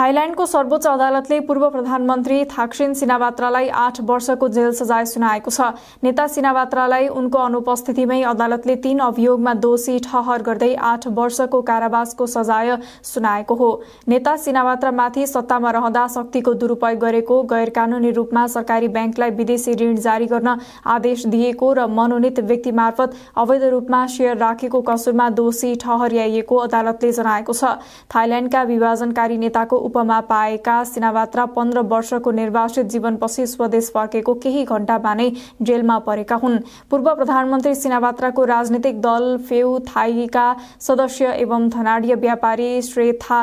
थाइल्याण्डको सर्वोच्च अदालतले पूर्व प्रधानमन्त्री थाक्सिन सिनावात्रालाई आठ वर्षको जेल सजाय सुनाएको छ नेता सिनावात्रालाई उनको अनुपस्थितिमै अदालतले तीन अभियोगमा दोषी ठहर गर्दै आठ वर्षको कारावासको सजाय सुनाएको हो नेता सिनावात्रामाथि सत्तामा रहँदा शक्तिको दुरूपयोग गरेको गैर कानूनी रूपमा सरकारी ब्याङ्कलाई विदेशी ऋण जारी गर्न आदेश दिएको र मनोनित व्यक्ति मार्फत अवैध रूपमा शेयर राखेको कसुरमा दोषी ठहर्याइएको अदालतले जनाएको छ थाइल्याण्डका विभाजनकारी नेताको उपमा पाएका सिनावात्रा पन्ध्र वर्षको निर्वासित जीवनपछि स्वदेश फर्केको केही घण्टामा नै जेलमा परेका हुन् पूर्व प्रधानमन्त्री सिनावात्राको राजनीतिक दल फेउ थाइका सदस्य एवं धनाढ्य व्यापारी श्रेथा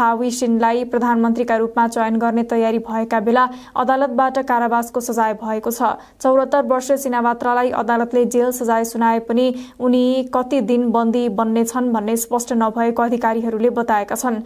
सिनलाई प्रधानमन्त्रीका रूपमा चयन गर्ने तयारी भएका बेला अदालतबाट कारावासको सजाय भएको छ चौरात्तर वर्ष सिनावात्रालाई अदालतले जेल सजाय सुनाए पनि उनी कति दिन बन्दी बन्नेछन् भन्ने स्पष्ट नभएको अधिकारीहरूले बताएका छन्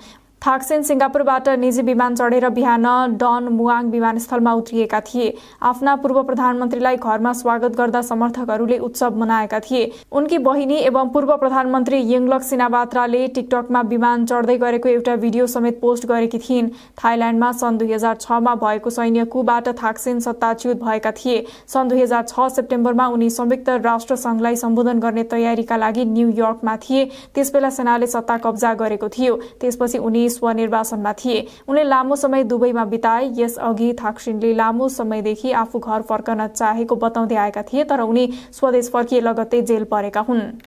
थाक्सेन सिङ्गापुरबाट निजी विमान चढेर बिहान डन मुवाङ विमानस्थलमा उत्रिएका थिए आफ्ना पूर्व प्रधानमन्त्रीलाई घरमा स्वागत गर्दा समर्थकहरूले उत्सव मनाएका थिए उनकी बहिनी एवं पूर्व प्रधानमन्त्री यङलक सिनाबात्राले टिकटकमा विमान चढ्दै गरेको एउटा भिडियो समेत पोस्ट गरेकी थिइन् थाइल्याण्डमा सन् दुई हजार छमा भएको सैन्य कुबाट थाक्सेन सत्ताच्युत भएका थिए सन् दुई हजार छ सेप्टेम्बरमा उनी संयुक्त राष्ट्र संघलाई सम्बोधन गर्ने तयारीका लागि न्युयोर्कमा थिए त्यसबेला सेनाले सत्ता कब्जा गरेको थियो त्यसपछि उनी स्वनिर्वासनमा थिए उनले लामो समय दुबईमा बिताए यसअघि थाक्सिनले लामो समयदेखि आफू घर फर्कन चाहेको बताउँदै आएका थिए तर उनी स्वदेश फर्किए लगत्तै जेल परेका हुन्